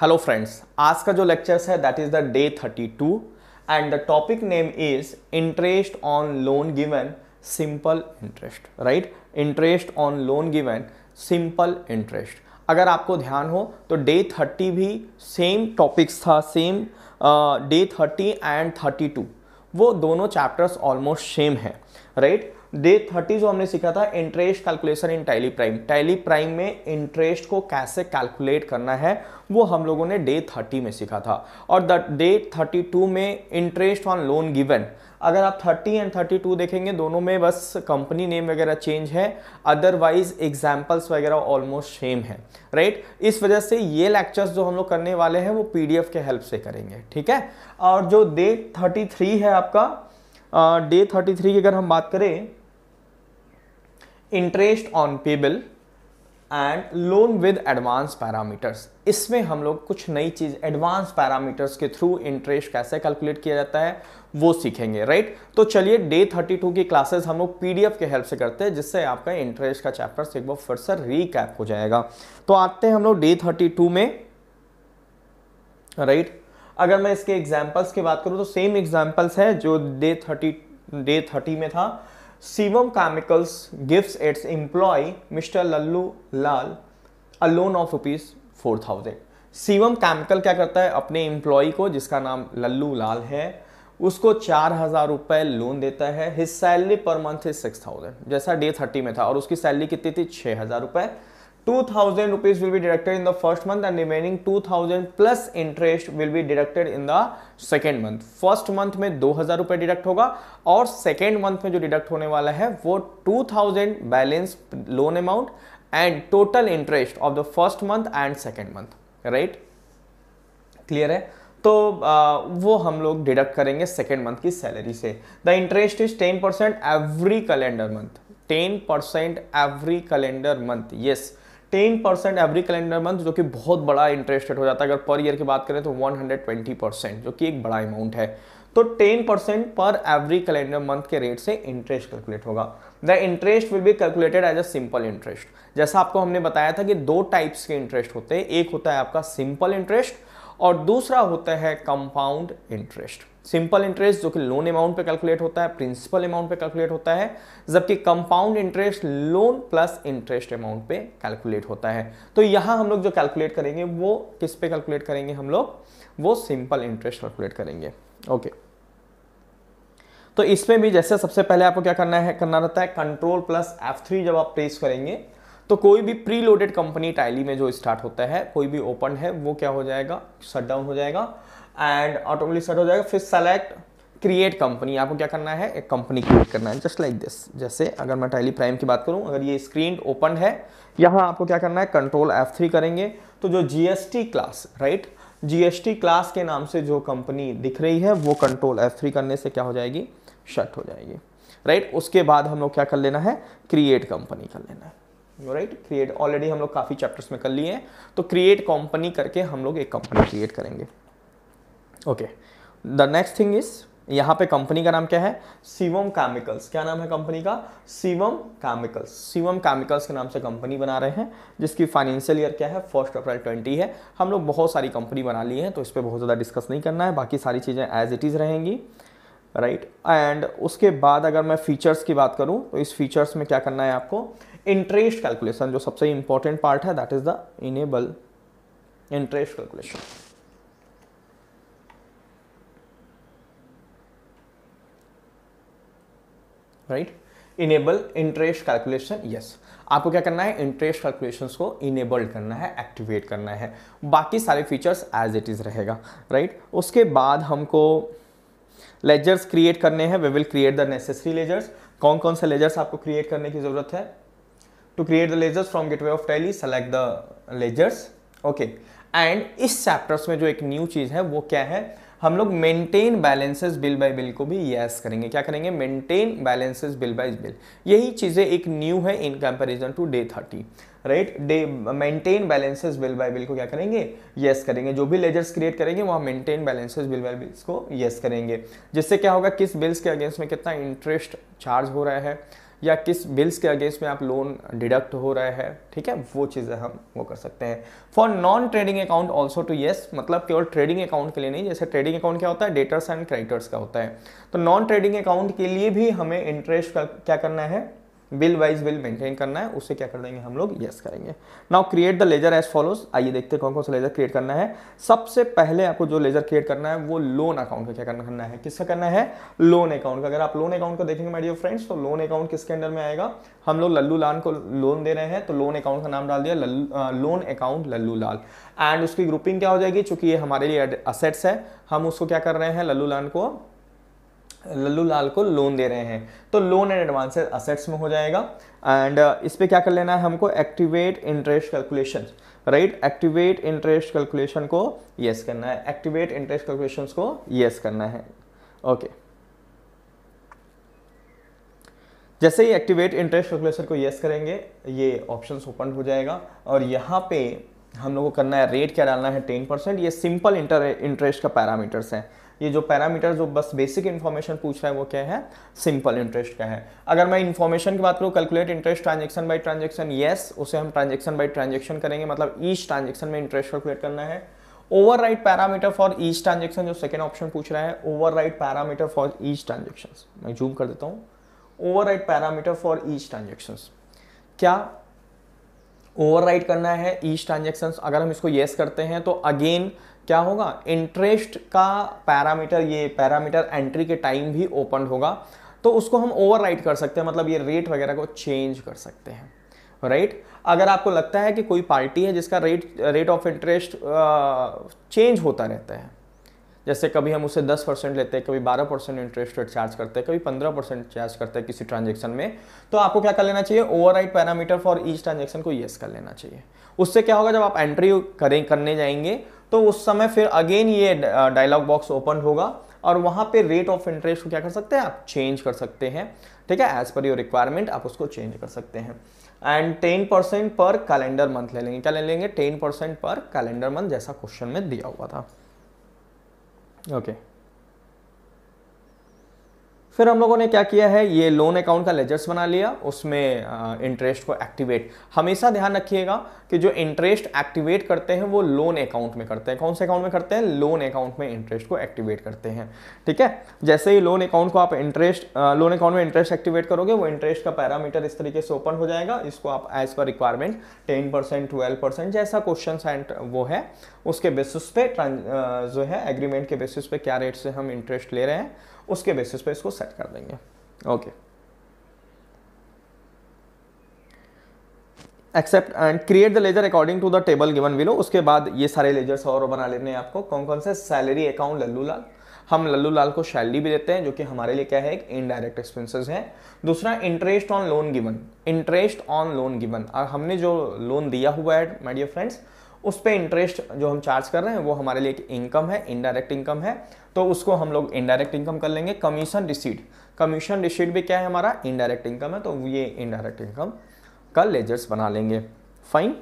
Hello friends आज का जो लेक्चर्स है that is the day 32 and the topic name is interest on loan given simple interest right interest on loan given simple interest अगर आपको ध्यान हो तो डे 30 भी सेम टॉपिक्स था सेम डे 30 एंड 32 वो दोनों चैप्टर्स ऑलमोस्ट सेम है राइट right? डे थर्टी जो हमने सीखा था interest calculation in Tally Prime Tally Prime में इंटरेस्ट को कैसे कैलकुलेट करना है वो हम लोगों ने डे थर्टी में सीखा था और द डे थर्टी टू में इंटरेस्ट ऑन लोन गिवन अगर आप 30 एंड 32 देखेंगे दोनों में बस कंपनी नेम वगैरह चेंज है अदरवाइज एग्जाम्पल्स वगैरह ऑलमोस्ट सेम है राइट इस वजह से ये लेक्चर्स जो हम लोग करने वाले हैं वो पीडीएफ के हेल्प से करेंगे ठीक है और जो डे 33 है आपका डे uh, 33 की अगर हम बात करें interest on payable and loan with advance parameters इसमें हम लोग कुछ नई चीज़ एडवांस पैरामीटर्स के थ्रू इंटरेस्ट कैसे कैलकुलेट किया जाता है वो सीखेंगे राइट तो चलिए डे 32 की क्लासेस हम लोग पीडीएफ के हेल्प से करते हैं जिससे आपका इंटरेस्ट का चैप्टर एक बार फिर से रिकैप हो जाएगा तो आते हैं हम लोग डे 32 में राइट right? अगर मैं इसके एग्जाम्पल्स की बात करूँ तो सेम एग्जाम्पल्स है जो डे थर्टी डे थर्टी में था Shivam Chemicals gives its employee Mr. Lallu Lal a loan of rupees 4000. Shivam Chemical क्या करता है अपने एम्प्लॉय को जिसका नाम लल्लू लाल है उसको चार हजार रुपये लोन देता है his salary per month is six thousand जैसा डे थर्टी में था और उसकी सैलरी कितनी थी छः हजार रुपये rupees will be deducted in the first month and remaining two thousand plus interest will be deducted in the second month first month में दो हजार रुपए डिडक्ट होगा और सेकेंड मंथ में जो डिडक्ट होने वाला है वो two thousand balance loan amount and total interest of the first month and second month right clear है तो आ, वो हम लोग डिडक्ट करेंगे सेकेंड मंथ की सैलरी से the interest is ten percent every calendar month ten percent every calendar month yes ten percent every calendar month जो कि बहुत बड़ा इंटरेस्ट रेट हो जाता है अगर पर ईयर की बात करें तो वन हंड्रेड ट्वेंटी परसेंट जो कि एक बड़ा अमाउंट है तो टेन परसेंट पर एवरी कैलेंडर मंथ के रेट से इंटरेस्ट कैलकुलेट होगा the interest will be calculated as a simple interest जैसा आपको हमने बताया था कि दो टाइप्स के इंटरेस्ट होते हैं एक होता है आपका सिंपल इंटरेस्ट और दूसरा होता है कंपाउंड इंटरेस्ट सिंपल इंटरेस्ट जो कि लोन अमाउंट पे कैलकुलेट होता है प्रिंसिपल अमाउंट पे कैलकुलेट होता है जबकि compound interest loan plus interest amount पे कैलकुलेट होता है तो यहां हम लोग जो कैलकुलेट करेंगे वो किस पे कैलकुलेट करेंगे हम लोग वो सिंपल इंटरेस्ट कैलकुलेट करेंगे ओके तो इसमें भी जैसे सबसे पहले आपको क्या करना है करना रहता है कंट्रोल प्लस एफ थ्री जब आप प्रेस करेंगे तो कोई भी प्री लोडेड कंपनी टाइली में जो स्टार्ट होता है कोई भी ओपन है वो क्या हो जाएगा शट डाउन हो जाएगा एंड ऑटोमेटिक सेट हो जाएगा फिर सेलेक्ट क्रिएट कंपनी आपको क्या करना है एक कंपनी क्रिएट करना है जस्ट लाइक दिस जैसे अगर मैं टैली प्राइम की बात करूं अगर ये स्क्रीन ओपन है यहां आपको क्या करना है कंट्रोल एफ थ्री करेंगे तो जो GST class right GST class के नाम से जो कंपनी दिख रही है वो कंट्रोल एफ थ्री करने से क्या हो जाएगी शट हो जाएगी राइट right? उसके बाद हम लोग क्या कर लेना है क्रिएट कंपनी कर लेना है राइट क्रिएट ऑलरेडी हम लोग काफ़ी चैप्टर्स में कर लिए हैं तो क्रिएट कंपनी करके हम लोग एक कंपनी क्रिएट करेंगे okay the next thing is यहाँ पे कंपनी का नाम क्या है सिवम केमिकल्स क्या नाम है कंपनी का सीवम केमिकल्स सीवम केमिकल्स के नाम से कंपनी बना रहे हैं जिसकी फाइनेंशियल ईयर क्या है फर्स्ट अप्रैल ट्वेंटी है हम लोग बहुत सारी कंपनी बना ली है तो इस पर बहुत ज़्यादा डिस्कस नहीं करना है बाकी सारी चीज़ें एज इट इज़ रहेंगी राइट right? एंड उसके बाद अगर मैं फीचर्स की बात करूं तो इस फीचर्स में क्या करना है आपको इंटरेस्ट कैलकुलेशन जो सबसे इंपॉर्टेंट पार्ट है that is the enable interest calculation right enable interest calculation yes आपको क्या करना है इंटरेस्ट कैलकुलेशन को इनेबल्ड करना है एक्टिवेट करना है बाकी सारे फीचर्स एज इट इज़ रहेगा राइट right? उसके बाद हमको लेजर्स क्रिएट करने हैं we will create the necessary ledgers कौन कौन से लेजर्स आपको क्रिएट करने की ज़रूरत है to create the ledgers from gateway of Tally select the ledgers okay and इस चैप्टर्स में जो एक न्यू चीज़ है वो क्या है हम लोग maintain balances bill by bill को भी यस करेंगे क्या करेंगे maintain balances bill by bill यही चीज़ें एक न्यू है in comparison to day thirty right day maintain balances bill by bill को क्या करेंगे यस yes करेंगे जो भी लेजर्स क्रिएट करेंगे वहां maintain balances bill by bills को यस yes करेंगे जिससे क्या होगा किस बिल्स के अगेंस्ट में कितना इंटरेस्ट चार्ज हो रहा है या किस बिल्स के अगेंस्ट में आप लोन डिडक्ट हो रहा है ठीक है वो चीज़ें हम वो कर सकते हैं for non trading account also to yes मतलब केवल ट्रेडिंग अकाउंट के लिए नहीं जैसे ट्रेडिंग अकाउंट क्या होता है डेटर्स एंड क्रेडिटर्स का होता है तो नॉन ट्रेडिंग अकाउंट के लिए भी हमें इंटरेस्ट क्या करना है बिल वाइज बिल मेंटेन करना है उसे क्या कर देंगे हम लोग यस करेंगे now create the ledger as follows आइए देखते हैं कौन कौन सा लेजर क्रिएट करना है सबसे पहले आपको जो लेजर क्रिएट करना है वो लोन अकाउंट का क्या करना करना है किसका करना है लोन अकाउंट का अगर आप लोन अकाउंट का देखेंगे मेडियो फ्रेंड्स तो लोन अकाउंट किसके अंडर में आएगा हम लोग लल्लू लाल को लोन दे रहे हैं तो लोन अकाउंट का नाम डाल दिया loan account Lallu Lal and उसकी ग्रुपिंग क्या हो जाएगी चूंकि ये हमारे लिए असेट्स है हम उसको क्या कर रहे हैं लल्लू लाल को लल्लू लाल को लोन दे रहे हैं तो लोन एंड एडवांसेस असेट्स में हो जाएगा एंड uh, इस पर क्या कर लेना है हमको activate interest calculation right activate interest calculation को यस yes करना है एक्टिवेट इंटरेस्ट कैलकुलेशन को यस yes करना है ओके okay. जैसे ही एक्टिवेट इंटरेस्ट कैलकुलेशन को यस yes करेंगे ये ऑप्शन ओपन हो जाएगा और यहाँ पे हम लोग को करना है रेट क्या डालना है टेन परसेंट ये सिंपल इंटर इंटरेस्ट का पैरामीटर्स है ये जो पैरामीटर जो बस बेसिक इन्फॉर्मेशन पूछ रहा है वो क्या है सिंपल इंटरेस्ट का है अगर मैं इन्फॉर्मेशन की बात करूँ calculate interest transaction by transaction yes उसे हम ट्रांजेक्शन बाई ट्रांजेक्शन करेंगे मतलब ईच ट्रांजेक्शन में इंटरेस्ट कैलकुलेट करना है over parameter for each transaction जो सेकेंड ऑप्शन पूछ रहा है over parameter for each transaction मैं जूम कर देता हूँ over parameter for each transaction क्या ओवर करना है ईच ट्रांजेक्शन अगर हम इसको येस yes करते हैं तो अगेन क्या होगा इंटरेस्ट का पैरामीटर ये पैरामीटर एंट्री के टाइम भी ओपन होगा तो उसको हम ओवरराइट कर सकते हैं मतलब ये रेट वगैरह को चेंज कर सकते हैं राइट right? अगर आपको लगता है कि कोई पार्टी है जिसका rate rate of interest change होता रहता है जैसे कभी हम उसे 10 परसेंट लेते हैं कभी 12 परसेंट इंटरेस्ट रेट चार्ज करते हैं कभी 15 परसेंट चार्ज करते हैं किसी ट्रांजेक्शन में तो आपको क्या कर लेना चाहिए over parameter for each transaction को येस कर लेना चाहिए उससे क्या होगा जब आप एंट्री करें करने जाएंगे तो उस समय फिर अगेन ये डायलॉग बॉक्स ओपन होगा और वहां पे रेट ऑफ इंटरेस्ट को क्या कर सकते हैं आप चेंज कर सकते हैं ठीक है एज पर योर रिक्वायरमेंट आप उसको चेंज कर सकते हैं एंड टेन परसेंट पर कैलेंडर मंथ ले लेंगे क्या ले लेंगे टेन परसेंट पर कैलेंडर मंथ जैसा क्वेश्चन में दिया हुआ था ओके okay. फिर हम लोगों ने क्या किया है ये लोन अकाउंट का लेजर्स बना लिया उसमें इंटरेस्ट को एक्टिवेट हमेशा ध्यान रखिएगा कि जो इंटरेस्ट एक्टिवेट करते हैं वो लोन अकाउंट में करते हैं कौन से अकाउंट में करते हैं लोन अकाउंट में इंटरेस्ट को एक्टिवेट करते हैं ठीक है जैसे ही लोन अकाउंट को आप इंटरेस्ट लोन अकाउंट में इंटरेस्ट एक्टिवेट करोगे वो इंटरेस्ट का पैरामीटर इस तरीके से ओपन हो जाएगा इसको आप as per requirement ten percent twelve percent जैसा क्वेश्चन वो है उसके बेसिस पे जो है एग्रीमेंट के बेसिस पे क्या रेट से हम इंटरेस्ट ले रहे हैं उसके बेसिस पे इसको सेट कर देंगे okay accept and create the ledger according to the table given below उसके बाद ये सारे लेजर्स और बना लेने हैं आपको कौन कौन से सैलरी अकाउंट लल्लू लाल हम लल्लू लाल को सैलरी भी देते हैं जो कि हमारे लिए क्या है एक इनडायरेक्ट एक्सपेंसेस है दूसरा interest on loan given interest on loan given और हमने जो लोन दिया हुआ है माय डियर फ्रेंड्स उस पर इंटरेस्ट जो हम चार्ज कर रहे हैं वो हमारे लिए एक इनकम है इनडायरेक्ट इनकम है तो उसको हम लोग इनडायरेक्ट इनकम कर लेंगे कमीशन रिसीट कमीशन रिसीट भी क्या है हमारा इनडायरेक्ट इनकम है तो ये इनडायरेक्ट इनकम का लेजर्स बना लेंगे फाइन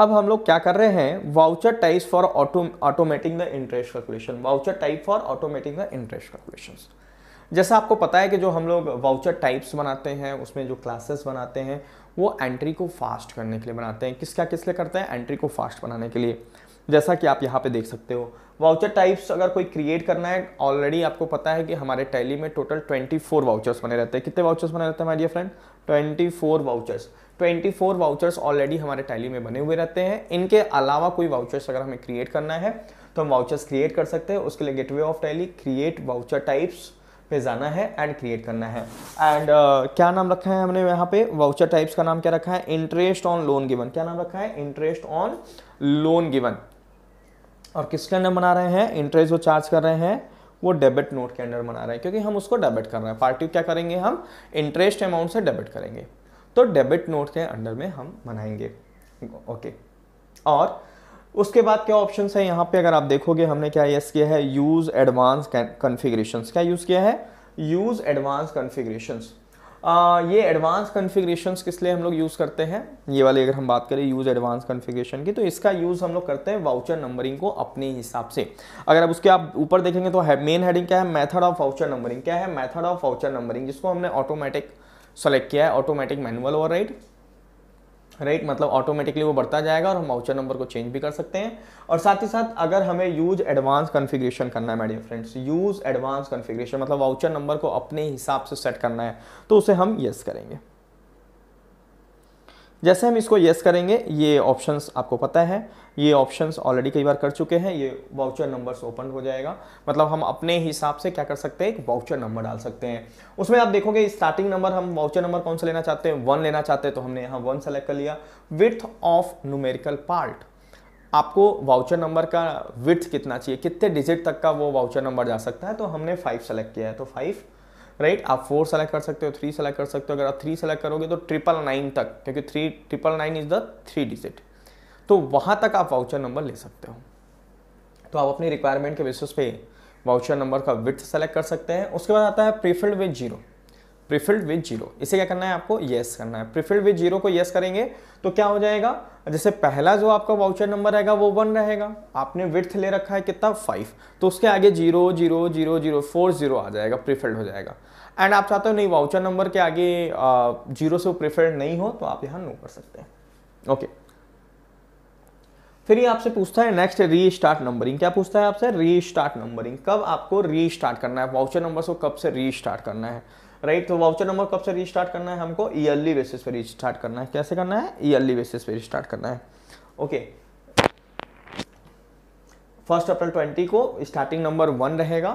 अब हम लोग क्या कर रहे हैं voucher type for auto automating the interest calculation voucher type for automating the interest calculation जैसा आपको पता है कि जो हम लोग वाउचर टाइप्स बनाते हैं उसमें जो क्लासेस बनाते हैं वो एंट्री को फास्ट करने के लिए बनाते हैं किस क्या किस लिए करते हैं एंट्री को फास्ट बनाने के लिए जैसा कि आप यहाँ पे देख सकते हो वाउचर टाइप्स अगर कोई क्रिएट करना है ऑलरेडी आपको पता है कि हमारे टैली में टोटल 24 वाउचर्स बने रहते हैं कितने वाउचर्स बने रहते हैं my dear friend 24 vouchers 24 vouchers already हमारे टैली में बने हुए रहते हैं इनके अलावा कोई वाउचर्स अगर हमें क्रिएट करना है तो हम वाउचर्स क्रिएट कर सकते हैं उसके लिए gate of tally create voucher types पे जाना है एंड क्रिएट करना है एंड uh, क्या नाम रखा है हमने यहाँ पे वाउचर टाइप्स का नाम क्या रखा है इंटरेस्ट ऑन लोन गिवन क्या नाम रखा है इंटरेस्ट ऑन लोन गिवन और किसके अंडर बना रहे हैं इंटरेस्ट जो चार्ज कर रहे हैं वो डेबिट नोट के अंडर बना रहे हैं क्योंकि हम उसको डेबिट कर रहे हैं पार्टी क्या करेंगे हम इंटरेस्ट अमाउंट से डेबिट करेंगे तो डेबिट नोट के अंडर में हम बनाएंगे ओके और उसके बाद क्या ऑप्शन है यहाँ पे अगर आप देखोगे हमने क्या यस किया है यूज़ एडवांस कन्फिग्रेशन क्या यूज़ किया है यूज़ एडवांस कन्फिग्रेशन आ, ये एडवांस कन्फिग्रेशन किस लिए हम लोग यूज़ करते हैं ये वाली अगर हम बात करें यूज़ एडवांस कन्फिग्रेशन की तो इसका यूज़ हम लोग करते हैं वाउचर नंबरिंग को अपने हिसाब से अगर अब उसके आप ऊपर देखेंगे तो मेन हेडिंग क्या है मैथड ऑफ वाउचर नंबरिंग क्या है मैथड ऑफ वाउचर नंबरिंग जिसको हमने ऑटोमेटिक सेलेक्ट किया है automatic manual override right right? मतलब ऑटोमेटिकली वो बढ़ता जाएगा और हम वाउचर नंबर को चेंज भी कर सकते हैं और साथ ही साथ अगर हमें यूज एडवांस कॉन्फ़िगरेशन करना है my friends use advance configuration मतलब वाउचर नंबर को अपने हिसाब से सेट करना है तो उसे हम यस yes करेंगे जैसे हम इसको येस करेंगे ये ऑप्शंस आपको पता है ये ऑप्शंस ऑलरेडी कई बार कर चुके हैं ये वाउचर नंबर्स ओपन हो जाएगा मतलब हम अपने हिसाब से क्या कर सकते हैं एक वाउचर नंबर डाल सकते हैं उसमें आप देखोगे स्टार्टिंग नंबर हम वाउचर नंबर कौन सा लेना चाहते हैं वन लेना चाहते हैं तो हमने यहाँ वन सेलेक्ट कर लिया विथ ऑफ न्यूमेरिकल पार्ट आपको वाउचर नंबर का विथ कितना चाहिए कितने डिजिट तक का वो वाउचर नंबर जा सकता है तो हमने फाइव सेलेक्ट किया है तो फाइव राइट आप फोर सेलेक्ट कर सकते हो थ्री सेलेक्ट कर सकते हो अगर आप थ्री सेलेक्ट करोगे तो ट्रिपल नाइन तक क्योंकि three triple nine is the three digit तो वहां तक आप वाउचर नंबर ले सकते हो तो आप अपनी रिक्वायरमेंट के बेसिस पे वाउचर नंबर का विथ सेलेक्ट कर सकते हैं उसके बाद आता है prefilled with zero prefilled with zero इसे क्या करना है आपको येस yes करना है प्रीफिल्ड विथ जीरो को येस yes करेंगे तो क्या हो जाएगा जैसे पहला जो आपका वाउचर नंबर रहेगा वो वन रहेगा आपने विथ ले रखा है कितना फाइव तो उसके आगे zero zero zero zero four zero आ जाएगा प्रीफर्ड हो जाएगा एंड आप चाहते हो नहीं वाउचर नंबर के आगे जीरो से प्रीफर्ड नहीं हो तो आप यहाँ नो कर सकते हैं ओके फिर ये आपसे पूछता है नेक्स्ट री स्टार्ट नंबरिंग क्या पूछता है आपसे री स्टार्ट नंबरिंग कब आपको री स्टार्ट करना है वाउचर नंबर को कब से री स्टार्ट करना है राइट तो वाउचर नंबर कब से रिस्टार्ट करना है हमको ईयरली बेसिस पे रिस्टार्ट करना है कैसे करना है ईयरली बेसिस पे रिस्टार्ट करना है ओके फर्स्ट अप्रैल ट्वेंटी को स्टार्टिंग नंबर वन रहेगा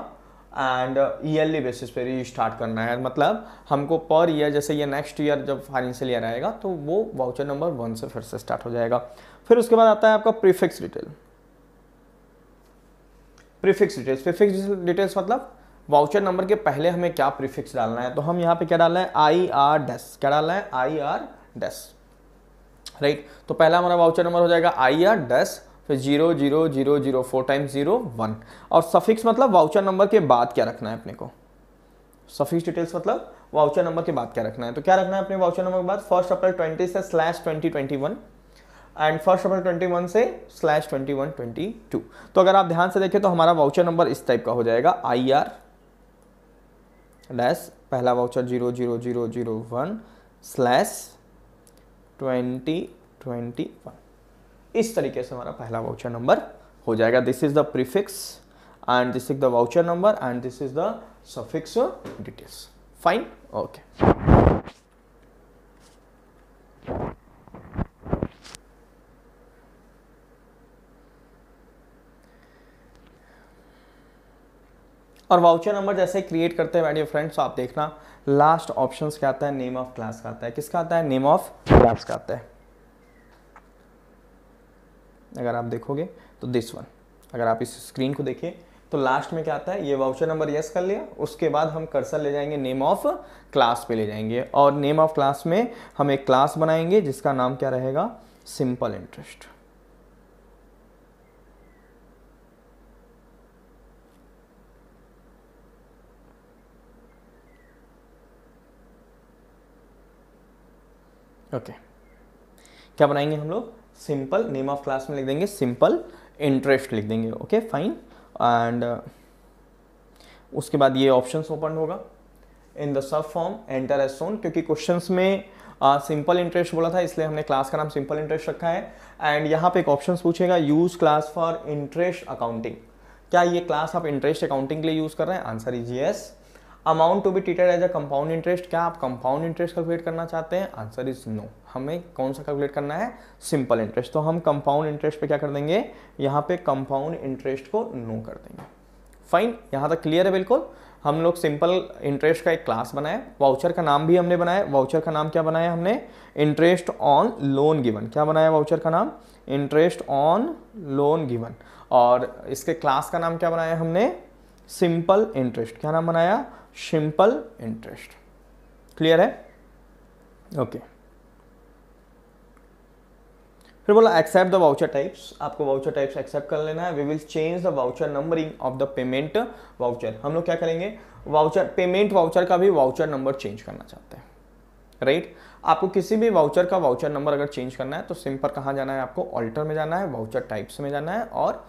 एंड ईयरली बेसिस पे रिस्टार्ट करना है मतलब हमको पर ईयर जैसे ये नेक्स्ट ईयर जब फाइनेंशियल ईयर आएगा तो वो वाउचर नंबर वन से फिर से स्टार्ट हो जाएगा फिर उसके बाद आता है आपका prefix detail prefix details prefix details मतलब वाउचर नंबर के पहले हमें क्या प्रीफिक्स डालना है तो हम यहाँ पे क्या डालना है आई आर डैस क्या डालना है आई आर डैस राइट तो पहला हमारा वाउचर नंबर हो जाएगा आई आर डैस फिर zero zero zero zero four time zero one और सफिक्स मतलब वाउचर नंबर के बाद क्या रखना है अपने को सफिक्स डिटेल्स मतलब वाउचर नंबर के बाद क्या रखना है तो क्या रखना है अपने वाउचर नंबर के बाद फर्स्ट अप्रैल ट्वेंटी से slash twenty twenty one and first April twenty one से slash twenty one twenty two तो अगर आप ध्यान से देखें तो हमारा वाउचर नंबर इस टाइप का हो जाएगा आई आर डैश पहला voucher zero zero zero zero one slash twenty twenty one इस तरीके से हमारा पहला वाउचर नंबर हो जाएगा this is the prefix and this is the voucher number and this is the suffix details fine okay और voucher number जैसे create करते हैं डियर फ्रेंड्स तो आप देखना लास्ट ऑप्शन क्या आता है नेम ऑफ क्लास का आता है किसका आता है नेम ऑफ क्लास का आता है अगर आप देखोगे तो दिस वन अगर आप इस स्क्रीन को देखिए तो लास्ट में क्या आता है ये वाउचर नंबर यस कर लिया उसके बाद हम कर्सर ले जाएंगे नेम ऑफ क्लास पे ले जाएंगे और नेम ऑफ क्लास में हम एक क्लास बनाएंगे जिसका नाम क्या रहेगा सिंपल इंटरेस्ट ओके क्या बनाएंगे हम लोग सिंपल नेम ऑफ क्लास में लिख देंगे सिंपल इंटरेस्ट लिख देंगे ओके फाइन एंड उसके बाद ये ऑप्शन ओपन होगा in the sub form enter as soon क्योंकि क्वेश्चंस में सिंपल uh, इंटरेस्ट बोला था इसलिए हमने क्लास का नाम सिंपल इंटरेस्ट रखा है एंड यहाँ पे एक ऑप्शन पूछेगा use class for interest accounting क्या ये क्लास आप इंटरेस्ट अकाउंटिंग के लिए यूज़ कर रहे हैं answer is yes amount to be treated as a compound interest क्या आप कंपाउंड इंटरेस्ट कैलकुलेट करना चाहते हैं आंसर इज नो हमें कौन सा कैलकुलेट करना है सिंपल इंटरेस्ट तो हम कंपाउंड इंटरेस्ट पे क्या कर देंगे यहाँ पे कंपाउंड इंटरेस्ट को नो कर देंगे फाइन यहाँ तक क्लियर है बिल्कुल हम लोग सिंपल इंटरेस्ट का एक क्लास बनाए वाउचर का नाम भी हमने बनाया वाउचर का नाम क्या बनाया हमने इंटरेस्ट ऑन लोन गिवन क्या बनाया वाउचर का नाम इंटरेस्ट ऑन लोन गिवन और इसके क्लास का नाम क्या बनाया हमने सिंपल इंटरेस्ट क्या नाम बनाया सिंपल इंटरेस्ट क्लियर है ओके okay. फिर बोला एक्सेप्ट द वाउचर टाइप्स आपको वाउचर टाइप्स एक्सेप्ट कर लेना है we will change the voucher numbering of the payment voucher हम लोग क्या करेंगे वाउचर पेमेंट वाउचर का भी वाउचर नंबर चेंज करना चाहते हैं राइट right? आपको किसी भी वाउचर का वाउचर नंबर अगर चेंज करना है तो सिम पर कहाँ जाना है आपको ऑल्टर में जाना है वाउचर टाइप्स में जाना है और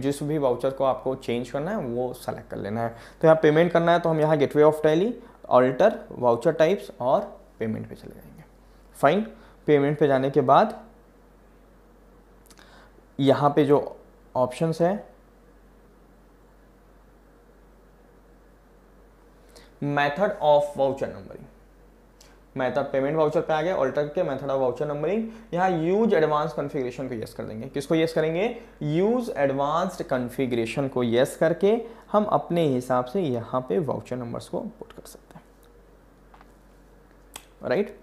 जिस भी वाउचर को आपको चेंज करना है वो सेलेक्ट कर लेना है तो यहाँ पेमेंट करना है तो हम यहाँ gateway of Tally alter voucher types और पेमेंट पे चले जाएंगे फाइन पेमेंट पे जाने के बाद यहाँ पे जो ऑप्शंस है method of voucher numbering method payment voucher पे आ गया ऑल्टर के मेथड ऑफ वाउचर नंबरिंग यहाँ यूज एडवांस कॉन्फ़िगरेशन को यस कर देंगे किसको यस करेंगे यूज एडवांस्ड कॉन्फ़िगरेशन को यस करके हम अपने हिसाब से यहाँ पे वाउचर नंबर्स को पुट कर सकते हैं राइट right?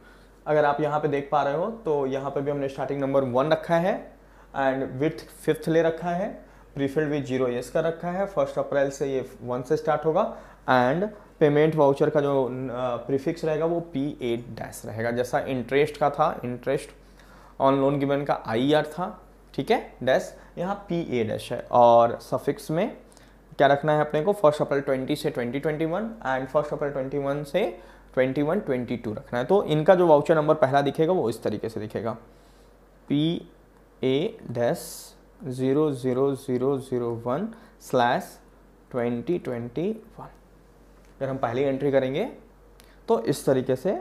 अगर आप यहाँ पे देख पा रहे हो तो यहाँ पे भी हमने स्टार्टिंग नंबर वन रखा है एंड विथ फिफ्थ ले रखा है प्रीफिल्ड विथ जीरो यस कर रखा है फर्स्ट अप्रैल से ये वन से स्टार्ट होगा एंड पेमेंट वाउचर का जो प्रीफिक्स रहेगा वो पी एट डैश रहेगा जैसा इंटरेस्ट का था इंटरेस्ट ऑन लोन गिवन का आई आर e था ठीक है डैश यहाँ पी ए डैश है और सफिक्स में क्या रखना है अपने को फर्स्ट अप्रैल ट्वेंटी से twenty twenty one and first April twenty one से ट्वेंटी वन ट्वेंटी टू रखना है तो इनका जो वाउचर नंबर पहला दिखेगा वो इस तरीके से दिखेगा P A dash zero zero zero zero one slash twenty twenty one अगर हम पहली एंट्री करेंगे तो इस तरीके से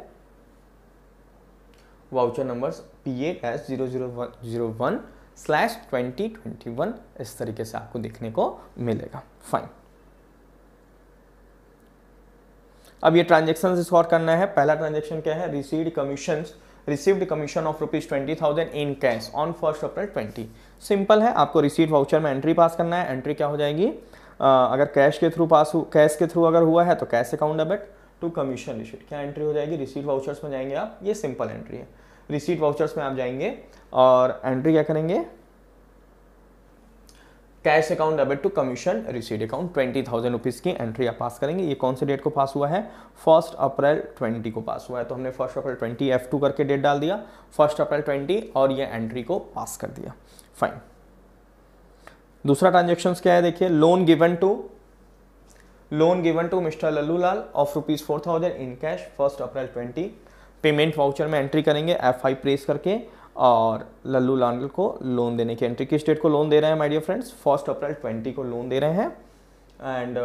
voucher numbers P A dash zero zero one zero one slash twenty twenty one इस तरीके से आपको देखने को मिलेगा फाइन अब ये ट्रांजेक्शन स्कोर करना है पहला ट्रांजेक्शन क्या है received commission received commission of rupees twenty thousand in cash on first April twenty simple है आपको रिसीव वाउचर में एंट्री पास करना है एंट्री क्या हो जाएगी अगर कैश के थ्रू पास कैश के थ्रू अगर हुआ है तो cash account debit to commission receipt क्या एंट्री हो जाएगी रिसीट वाउचर्स में जाएंगे आप ये सिंपल एंट्री है रिसीट वाउचर्स में आप जाएंगे और एंट्री क्या करेंगे cash account debit to commission receipt account twenty thousand rupees की एंट्री आप पास करेंगे ये कौन से डेट को पास हुआ है फर्स्ट अप्रैल ट्वेंटी को पास हुआ है तो हमने first April twenty F two करके डेट डाल दिया फर्स्ट अप्रैल ट्वेंटी और ये एंट्री को पास कर दिया फाइन दूसरा ट्रांजेक्शन क्या है देखिए loan given to loan given to mister Lallu Lal of rupees four thousand in cash first April twenty payment voucher में एंट्री करेंगे एफ आई प्रेस करके और लल्लू लाल को लोन देने की एंट्री किस डेट को लोन दे रहे हैं my dear friends first April twenty को लोन दे रहे हैं एंड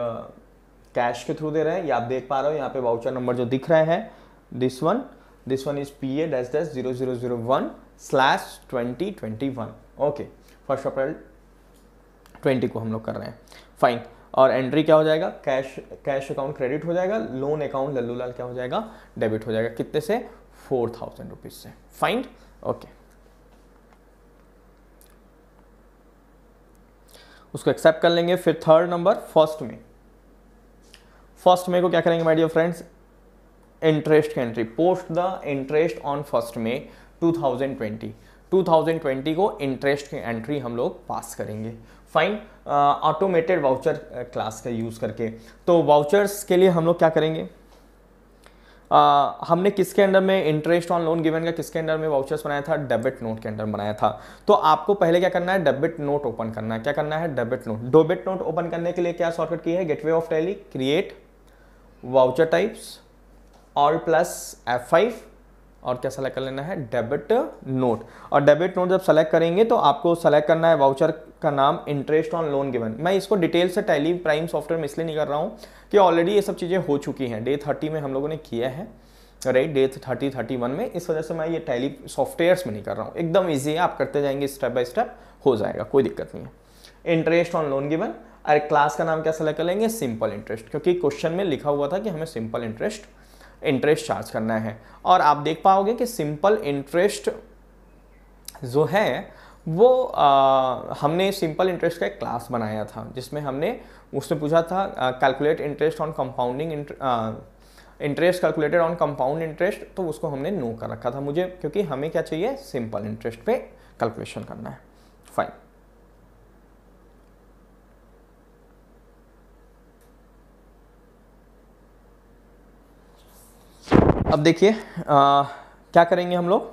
कैश uh, के थ्रू दे रहे हैं या आप देख पा रहे हो यहाँ पे वाउचर नंबर जो दिख रहा है this one this one is P A dash dash zero zero zero one slash twenty twenty one okay first April twenty को हम लोग कर रहे हैं फाइन और एंट्री क्या हो जाएगा कैश कैश अकाउंट क्रेडिट हो जाएगा लोन अकाउंट लल्लू लाल क्या हो जाएगा डेबिट हो जाएगा कितने से फोर थाउजेंड रुपीज़ से फाइन ओके उसको एक्सेप्ट कर लेंगे फिर थर्ड नंबर फर्स्ट में फर्स्ट में को क्या करेंगे माय डियर फ्रेंड्स इंटरेस्ट की entry post the interest on first में 2020 2020 को इंटरेस्ट की एंट्री हम लोग पास करेंगे फाइन ऑटोमेटेड वाउचर क्लास का यूज़ करके तो वाउचर्स के लिए हम लोग क्या करेंगे आ, हमने किसके अंडर में इंटरेस्ट ऑन लोन गिवन का किसके अंडर में वाउचर्स बनाया था डेबिट नोट के अंडर बनाया था तो आपको पहले क्या करना है डेबिट नोट ओपन करना है क्या करना है debit note debit note open करने के लिए क्या शॉर्टकट की है gate of tally create voucher types और प्लस एफ फाइव और क्या सेलेक्ट कर लेना है डेबिट नोट और डेबिट नोट जब सेलेक्ट करेंगे तो आपको सेलेक्ट करना है वाउचर का नाम इंटरेस्ट ऑन लोन गिवन मैं इसको डिटेल से टैली प्राइम सॉफ्टवेयर में इसलिए नहीं कर रहा हूँ कि ऑलरेडी ये सब चीज़ें हो चुकी हैं डे थर्टी में हम लोगों ने किया है right day thirty thirty one में इस वजह से मैं ये टैली सॉफ्टवेयर्स में नहीं कर रहा हूँ एकदम ईजी है आप करते जाएंगे स्टेप बाय स्टेप हो जाएगा कोई दिक्कत नहीं है इंटरेस्ट ऑन लोन गिवन और क्लास का नाम क्या सेलेक्ट कर लेंगे सिंपल इंटरेस्ट क्योंकि क्वेश्चन में लिखा हुआ था कि हमें सिंपल इंटरेस्ट इंटरेस्ट चार्ज करना है और आप देख पाओगे कि सिंपल इंटरेस्ट जो है वो आ, हमने सिंपल इंटरेस्ट का एक क्लास बनाया था जिसमें हमने उसने पूछा था calculate interest on compounding interest calculated on compound interest तो उसको हमने नो कर रखा था मुझे क्योंकि हमें क्या चाहिए सिंपल इंटरेस्ट पे कैलकुलेशन करना है फाइन अब देखिए क्या करेंगे हम लोग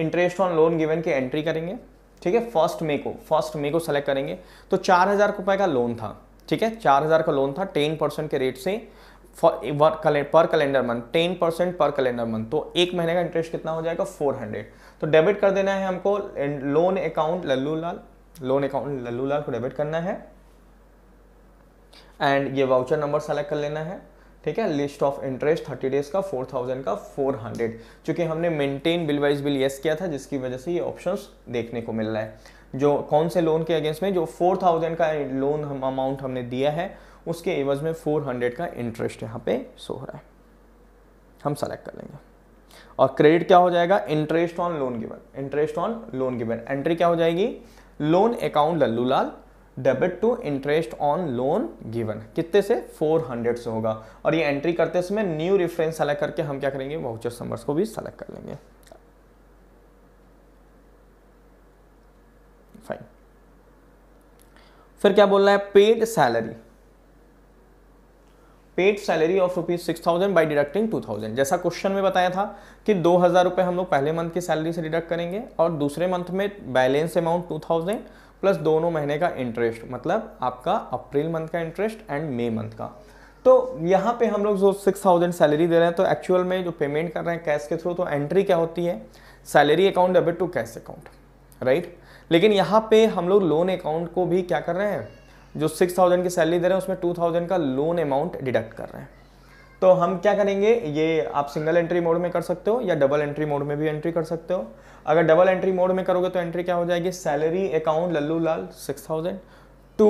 इंटरेस्ट ऑन लोन गिवन की एंट्री करेंगे ठीक है फर्स्ट मे को फर्स्ट मे को सेलेक्ट करेंगे तो चार हज़ार रुपये का लोन था ठीक है चार हज़ार का लोन था टेन परसेंट के रेट से पर कैलेंडर मंथ टेन परसेंट पर कैलेंडर मंथ तो एक महीने का इंटरेस्ट कितना हो जाएगा फोर हंड्रेड तो डेबिट कर देना है हमको loan account Lallu Lal loan account Lallu Lal को डेबिट करना है एंड ये वाउचर नंबर सेलेक्ट कर लेना है ठीक है list of interest thirty days का फोर थाउजेंड का फोर हंड्रेड चूंकि हमने maintain bill wise bill yes किया था जिसकी वजह से ये ऑप्शंस देखने को मिल रहा है जो कौन से लोन के अगेंस्ट में जो फोर थाउजेंड का लोन हम अमाउंट हमने दिया है उसके एवज में फोर हंड्रेड का इंटरेस्ट यहाँ पे सो रहा है हम सेलेक्ट कर लेंगे और क्रेडिट क्या हो जाएगा interest on loan given interest on loan given entry क्या हो जाएगी loan account Lallulal debit to interest on loan given कितने से 400 से होगा और ये एंट्री करते समय न्यू रेफरेंस सेलेक्ट करके हम क्या करेंगे वाउचर नंबर्स को भी सेलेक्ट कर लेंगे फाइन फिर क्या बोल रहा है paid salary paid salary of rupees six thousand by deducting two thousand जैसा क्वेश्चन में बताया था कि दो हज़ार रुपए हम लोग पहले मंथ की सैलरी से डिडक्ट करेंगे और दूसरे मंथ में balance amount two thousand plus दोनों महीने का इंटरेस्ट मतलब आपका अप्रैल मंथ का इंटरेस्ट एंड मई मंथ का तो यहाँ पे हम लोग जो सिक्स थाउजेंड सैलरी दे रहे हैं तो एक्चुअल में जो पेमेंट कर रहे हैं कैश के थ्रू तो एंट्री क्या होती है salary account debit to cash account right लेकिन यहाँ पे हम लोग लोन अकाउंट को भी क्या कर रहे हैं जो सिक्स थाउजेंड की सैलरी दे रहे हैं उसमें टू थाउजेंड का लोन अमाउंट डिडक्ट कर रहे हैं तो हम क्या करेंगे ये आप सिंगल एंट्री मोड में कर सकते हो या डबल एंट्री मोड में भी एंट्री कर सकते हो अगर डबल एंट्री मोड में करोगे तो एंट्री क्या हो जाएगी salary account Lallu Lal six thousand to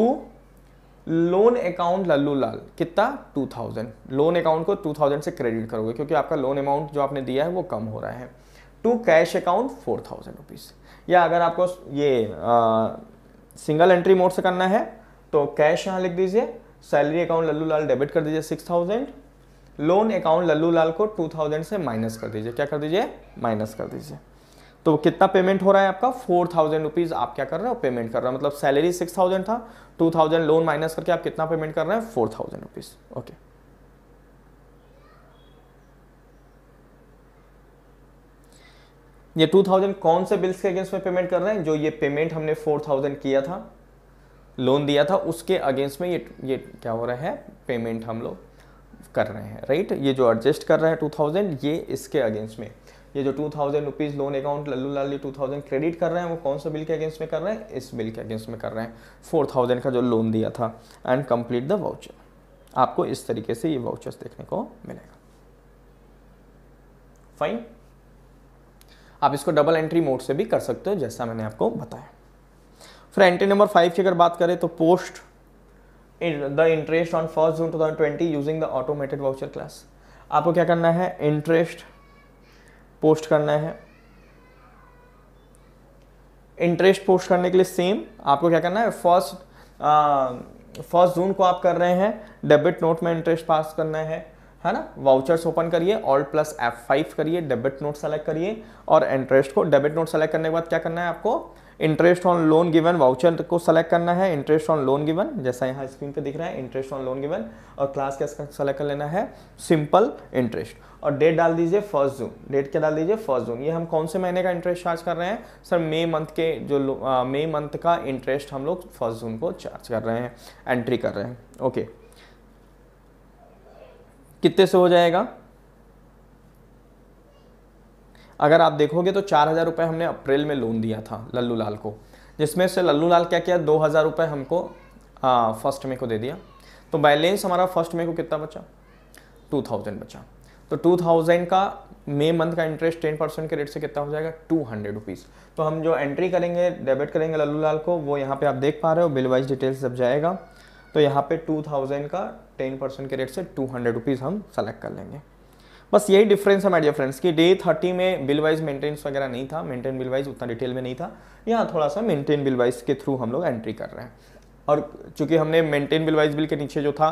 loan account Lallu Lal कितना टू थाउजेंड लोन अकाउंट को टू थाउजेंड से क्रेडिट करोगे क्योंकि आपका लोन अमाउंट जो आपने दिया है वो कम हो रहा है to cash account four thousand rupees या अगर आपको ये सिंगल एंट्री मोड से करना है तो कैश यहाँ लिख दीजिए salary account Lallu Lal debit कर दीजिए six thousand loan account Lallu Lal को टू थाउजेंड से माइनस कर दीजिए क्या कर दीजिए माइनस कर दीजिए तो कितना पेमेंट हो रहा है आपका फोर थाउजेंड रुपीज़ आप क्या कर रहे हो पेमेंट कर रहे हो मतलब सैलरी सिक्स थाउजेंड था टू थाउजेंड लोन माइनस करके आप कितना पेमेंट कर रहे हैं फोर थाउजेंड रुपीज़ ओके ये टू थाउजेंड कौन से बिल्स के अगेंस्ट में पेमेंट कर रहे हैं जो ये पेमेंट हमने फोर थाउजेंड किया था लोन दिया था उसके अगेंस्ट में ये ये क्या हो रहा है पेमेंट हम लोग कर रहे हैं राइट ये जो एडजस्ट कर रहा है 2000 ये इसके अगेंस्ट में ये जो two thousand rupees loan account Lallu Lali two thousand credit कर रहे हैं वो कौन सा बिल के अगेंस्ट में कर रहे हैं इस बिल के अगेंस्ट में कर रहे हैं फोर थाउजेंड का जो लोन दिया था एंड कंप्लीट द वाउचर आपको इस तरीके से ये वाउचर्स देखने को मिलेगा फाइन आप इसको डबल एंट्री मोड से भी कर सकते हो जैसा मैंने आपको बताया फिर एंट्री नंबर फाइव की अगर बात करें तो post the interest on first June 2020 using the automated voucher class आपको क्या करना है इंटरेस्ट पोस्ट करना है इंटरेस्ट पोस्ट करने के लिए सेम आपको क्या करना है फर्स्ट फर्स्ट जून को आप कर रहे हैं डेबिट नोट में इंटरेस्ट पास करना है है ना वाउचर्स ओपन करिए ऑल प्लस एफ फाइव करिए डेबिट नोट सेलेक्ट करिए और इंटरेस्ट को डेबिट नोट सेलेक्ट करने के बाद क्या करना है आपको interest on loan given voucher को सेलेक्ट करना है इंटरेस्ट ऑन लोन गिवन जैसा यहाँ स्क्रीन पे दिख रहा है इंटरेस्ट ऑन लोन गिवन और क्लास क्या सेलेक्ट कर लेना है सिंपल इंटरेस्ट और डेट डाल दीजिए फर्स्ट जून डेट क्या डाल दीजिए फर्स्ट जून ये हम कौन से महीने का इंटरेस्ट चार्ज कर रहे हैं सर मे मंथ के जो मे मंथ का इंटरेस्ट हम लोग फर्स्ट जून को चार्ज कर रहे हैं एंट्री कर रहे हैं ओके okay. कितने से हो जाएगा अगर आप देखोगे तो चार हज़ार रुपये हमने अप्रैल में लोन दिया था लल्लू लाल को जिसमें से लल्लू लाल क्या किया दो हज़ार रुपये हमको आ, फर्स्ट मे को दे दिया तो बैलेंस हमारा फर्स्ट मे को कितना बचा टू थाउजेंड बचा तो टू थाउजेंड का मे मंथ का इंटरेस्ट टेन परसेंट के रेट से कितना हो जाएगा टू हंड्रेड रुपीज़ तो हम जो एंट्री करेंगे डेबिट करेंगे लल्लू लाल को वो यहाँ पे आप देख पा रहे हो बिल वाइज डिटेल्स जब जाएगा तो यहाँ पर टू थाउजेंड का टेन परसेंट के रेट से टू हंड्रेड रुपीज़ हम सेलेक्ट कर लेंगे बस यही डिफरेंस है माय फ्रेंड्स कि डे थर्टी में बिल वाइज मेंटेनेंस वगैरह नहीं था मेंटेन बिल वाइज उतना डिटेल में नहीं था यहाँ थोड़ा सा मेंटेन बिल वाइज के थ्रू हम लोग एंट्री कर रहे हैं और चूंकि हमने मेंटेन बिल वाइज बिल के नीचे जो था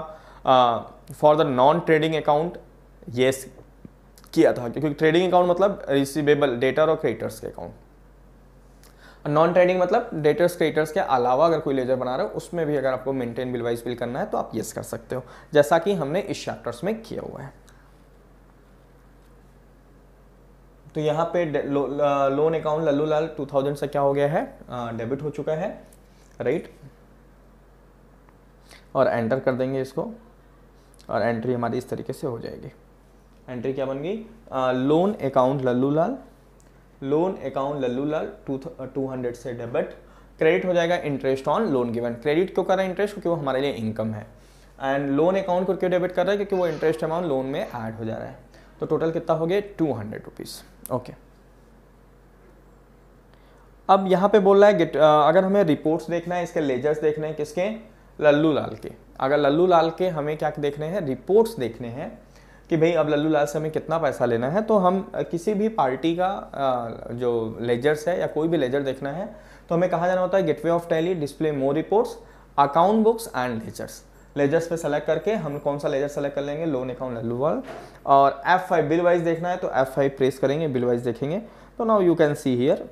for the non trading account yes किया था क्योंकि ट्रेडिंग अकाउंट मतलब रिसिवेबल डेटर और क्रेडिटर्स के अकाउंट नॉन ट्रेडिंग मतलब डेटर्स क्रेडिटर्स के अलावा अगर कोई लेजर बना रहे हो उसमें भी अगर आपको मेंटेन बिल वाइज बिल करना है तो आप येस कर सकते हो जैसा कि हमने इस चैप्टर्स में किया हुआ है तो यहाँ पे लो, loan account Lallu Lal two thousand से क्या हो गया है डेबिट हो चुका है राइट और एंटर कर देंगे इसको और एंट्री हमारी इस तरीके से हो जाएगी एंट्री क्या बन गई loan account Lallu Lal loan account Lallu Lal two two hundred से डेबिट क्रेडिट हो जाएगा interest on loan given credit क्यों कर रहा है इंटरेस्ट क्योंकि वो हमारे लिए इनकम है एंड लोन अकाउंट को क्यों डेबिट कर रहा है क्योंकि वो इंटरेस्ट अमाउंट लोन में ऐड हो जा रहा है तो टोटल कितना हो गया टू हंड्रेड रुपीज़ ओके अब यहां पे बोल रहा है गिट uh, अगर हमें रिपोर्ट्स देखना है इसके लेजर्स देखने हैं किसके लल्लू लाल के अगर लल्लू लाल के हमें क्या देखने हैं रिपोर्ट्स देखने हैं कि भाई अब लल्लू लाल से हमें कितना पैसा लेना है तो हम uh, किसी भी पार्टी का uh, जो लेजर्स है या कोई भी लेजर देखना है तो हमें कहा जाना होता है gateway of Tally display more reports account books and ledgers ledgers पे सेलेक्ट करके हम कौन सा लेजर सेलेक्ट कर लेंगे लोन अकाउंट लेवल और एफ फाइव बिल वाइज देखना है तो एफ फाइव प्रेस करेंगे बिल वाइज देखेंगे तो now you can see here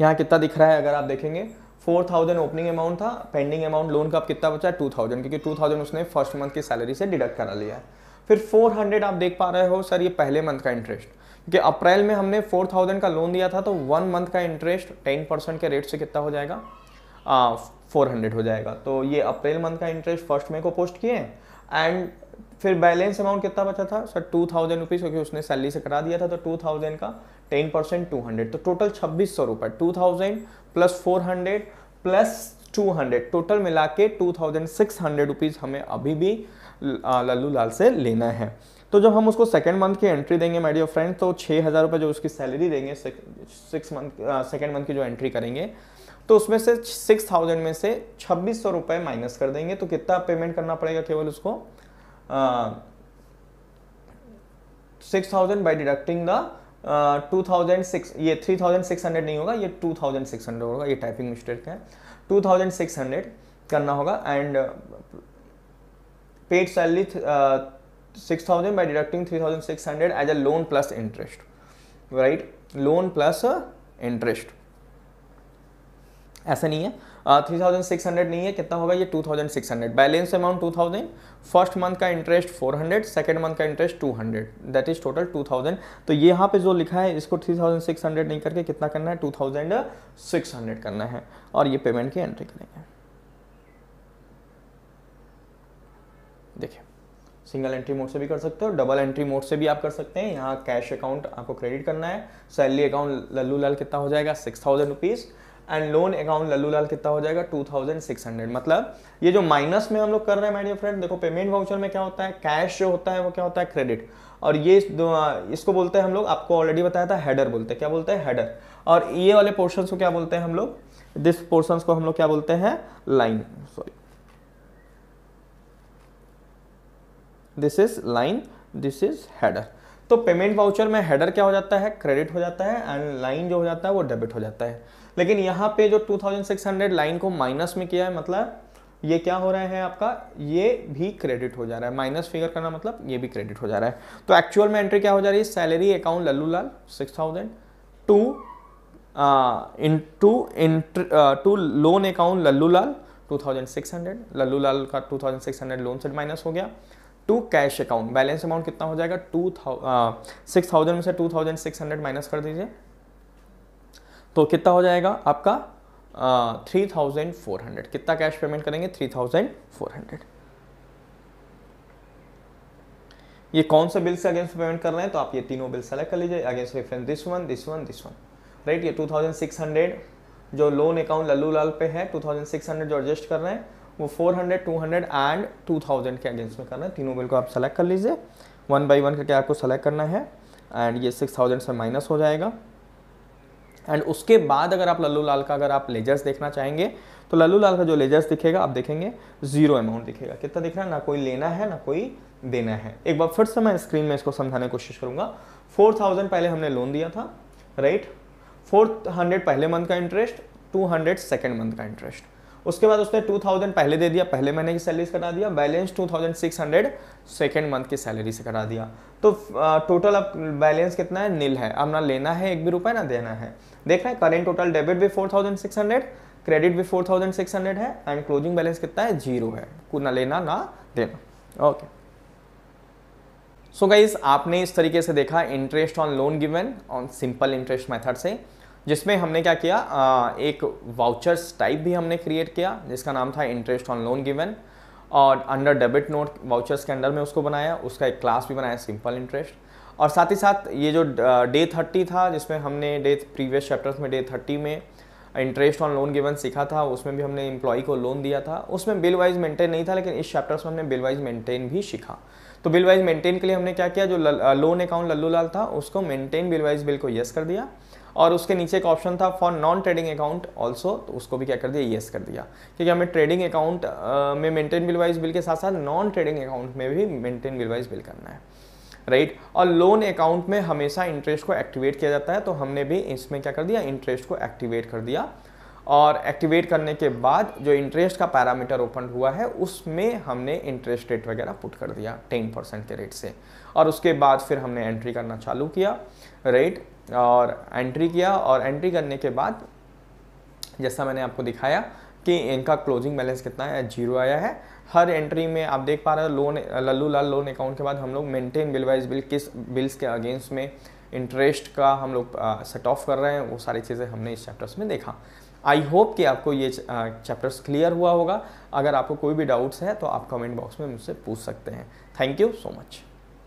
यहाँ कितना दिख रहा है अगर आप देखेंगे फोर थाउजेंड ओपनिंग अमाउंट था पेंडिंग अमाउंट लोन का अब कितना बचा है टू थाउजेंड क्योंकि टू थाउजेंड उसने फर्स्ट मंथ की सैलरी से डिडक्ट करा लिया है फिर फोर हंड्रेड आप देख पा रहे हो सर ये पहले मंथ का इंटरेस्ट क्योंकि अप्रैल में हमने फोर थाउजेंड का लोन दिया था तो वन मंथ का इंटरेस्ट टेन परसेंट के रेट से कितना हो जाएगा 400 हो जाएगा तो ये अप्रैल मंथ का इंटरेस्ट फर्स्ट मे को पोस्ट किए एंड फिर बैलेंस अमाउंट कितना बचा था सर टू थाउजेंड रुपीज़ क्योंकि उसने सैलरी से करा दिया था तो टू थाउजेंड का टेन परसेंट टू हंड्रेड तो टोटल छब्बीस सौ रुपए two thousand plus four hundred plus two hundred total मिला के two thousand six hundred rupees हमें अभी भी लल्लू लाल से लेना है तो जब हम उसको सेकेंड मंथ की एंट्री देंगे माय फ्रेंड तो छः हज़ार रुपये जो उसकी सैलरी देंगे सिक्स मंथ सेकेंड मंथ की जो एंट्री करेंगे तो उसमें से सिक्स थाउजेंड में से छब्बीस सौ रुपए माइनस कर देंगे तो कितना पेमेंट करना पड़ेगा केवल उसको six thousand by deducting the two thousand six ये थ्री थाउजेंड सिक्स हंड्रेड नहीं होगा ये टू थाउजेंड सिक्स हंड्रेड होगा ये टाइपिंग मिस्टेक है टू थाउजेंड सिक्स हंड्रेड करना होगा and paid salary six thousand by deducting three thousand six hundred as a loan plus interest right loan plus interest ऐसा नहीं है थ्री थाउजेंड सिक्स हंड्रेड नहीं है कितना होगा ये two thousand six hundred balance amount two thousand first month का interest four hundred second month का interest two hundred that is total two thousand तो ये यहाँ पे जो लिखा है इसको थ्री थाउजेंड सिक्स हंड्रेड नहीं करके कितना करना है टू थाउजेंड सिक्स हंड्रेड करना है और ये पेमेंट की एंट्री करेंगे देखिए सिंगल एंट्री मोड से भी कर सकते हो डबल एंट्री मोड से भी आप कर सकते हैं यहाँ कैश अकाउंट आपको क्रेडिट करना है सैलरी अकाउंट लल्लू लाल कितना हो जाएगा six thousand rupees and loan account Lallu Lal कितना हो जाएगा 2600 मतलब ये जो माइनस में हम लोग कर रहे हैं माइडियर फ्रेंड देखो पेमेंट वाउचर में क्या होता है कैश जो होता है वो क्या होता है क्रेडिट और ये इसको बोलते हैं हम लोग आपको ऑलरेडी बताया था हेडर बोलते हैं क्या बोलते हैं हेडर और ये वाले पोर्शन को क्या बोलते हैं हम लोग दिस पोर्शन को हम लोग क्या बोलते हैं line sorry this is line this is header तो पेमेंट वाउचर में हेडर क्या हो जाता है क्रेडिट हो जाता है एंड लाइन जो हो जाता है वो डेबिट हो जाता है लेकिन यहाँ पे जो 2600 लाइन को माइनस में किया है मतलब ये क्या हो रहा है आपका ये भी क्रेडिट हो जा रहा है माइनस फिगर करना मतलब ये भी क्रेडिट हो जा रहा है तो एक्चुअल में एंट्री क्या हो जा रही है salary account Lallu Lal six thousand to into to loan account Lallu Lal two thousand six hundred Lallu Lal का two thousand six hundred loan से माइनस हो गया to cash account balance amount कितना हो जाएगा टू थाउ सिक्स थाउजेंड में से two thousand six hundred minus कर दीजिए तो कितना हो जाएगा आपका थ्री थाउजेंड फोर हंड्रेड कितना कैश पेमेंट करेंगे थ्री थाउजेंड फोर हंड्रेड ये कौन सा बिल्स अगेंस्ट पेमेंट कर रहे हैं तो आप ये तीनों बिल सेलेक्ट कर लीजिए against reference this one this one this one right ये 2600 जो लोन अकाउंट लल्लू लाल पे है 2600 जो एडजस्ट कर रहे हैं वो 400 200 एंड 2000 के अगेंस्ट में कर रहे हैं तीनों बिल को आप सेलेक्ट कर लीजिए वन बाई वन करके आपको सेलेक्ट करना है एंड ये 6000 से माइनस हो जाएगा एंड उसके बाद अगर आप लल्लू लाल का अगर आप लेजर्स देखना चाहेंगे तो लल्लू लाल का जो लेजर्स दिखेगा आप देखेंगे जीरो अमाउंट दिखेगा कितना दिख रहा है ना कोई लेना है ना कोई देना है एक बार फिर से मैं स्क्रीन में इसको समझाने की कोशिश करूंगा फोर थाउजेंड पहले हमने लोन दिया था राइट फोर हंड्रेड पहले मंथ का interest two hundred second month का इंटरेस्ट उसके बाद उसने 2000 पहले दे दिया पहले महीने की सैलरी से करा दिया बैलेंस 2600 सेकेंड मंथ की सैलरी से करा दिया तो टोटल अब बैलेंस कितना है नील है अब ना लेना है एक भी रुपये ना देना है देख रहे हैं करेंट टोटल डेबिट भी 4600 क्रेडिट भी 4600 है एंड क्लोजिंग बैलेंस कितना है जीरो है ना लेना ना देना ओके सो so गाइज आपने इस तरीके से देखा interest on loan given on simple interest method से जिसमें हमने क्या किया आ, एक वाउचर्स टाइप भी हमने क्रिएट किया जिसका नाम था इंटरेस्ट ऑन लोन गिवन और अंडर डेबिट नोट वाउचर्स के अंडर में उसको बनाया उसका एक क्लास भी बनाया सिंपल इंटरेस्ट और साथ ही साथ ये जो डे थर्टी था जिसमें हमने डे प्रीवियस चैप्टर्स में डे थर्टी में इंटरेस्ट ऑन लोन गिवन सीखा था उसमें भी हमने इम्प्लॉई को लोन दिया था उसमें बिल वाइज मेंटेन नहीं था लेकिन इस चैप्टर्स में हमने बिल वाइज मेंटेन भी सीखा तो बिल वाइज मेंटेन के लिए हमने क्या किया जो लोन अकाउंट लल्लू लाल था उसको मेंटेन बिल वाइज बिल को येस कर दिया और उसके नीचे एक ऑप्शन था for non trading account also तो उसको भी क्या कर दिया येस कर दिया क्योंकि हमें ट्रेडिंग अकाउंट में मेंटेन बिल वाइज बिल के साथ साथ नॉन ट्रेडिंग अकाउंट में भी मेंटेन बिल वाइज बिल करना है राइट right? और लोन अकाउंट में हमेशा इंटरेस्ट को एक्टिवेट किया जाता है तो हमने भी इसमें क्या कर दिया इंटरेस्ट को एक्टिवेट कर दिया और एक्टिवेट करने के बाद जो इंटरेस्ट का पैरामीटर ओपन हुआ है उसमें हमने इंटरेस्ट रेट वगैरह पुट कर दिया टेन परसेंट के रेट से और उसके बाद फिर हमने एंट्री करना चालू किया रेट और एंट्री किया और एंट्री करने के बाद जैसा मैंने आपको दिखाया कि इनका क्लोजिंग बैलेंस कितना है जीरो आया है हर एंट्री में आप देख पा रहे हो loan Lallu Lal loan account के बाद हम लोग मेंटेन बिल वाइज बिल किस बिल्स के अगेंस्ट में इंटरेस्ट का हम लोग सेट ऑफ कर रहे हैं वो सारी चीज़ें हमने इस चैप्टर्स में देखा आई होप कि आपको ये चैप्टर्स क्लियर हुआ होगा अगर आपको कोई भी डाउट्स है तो आप कमेंट बॉक्स में मुझसे पूछ सकते हैं थैंक यू सो मच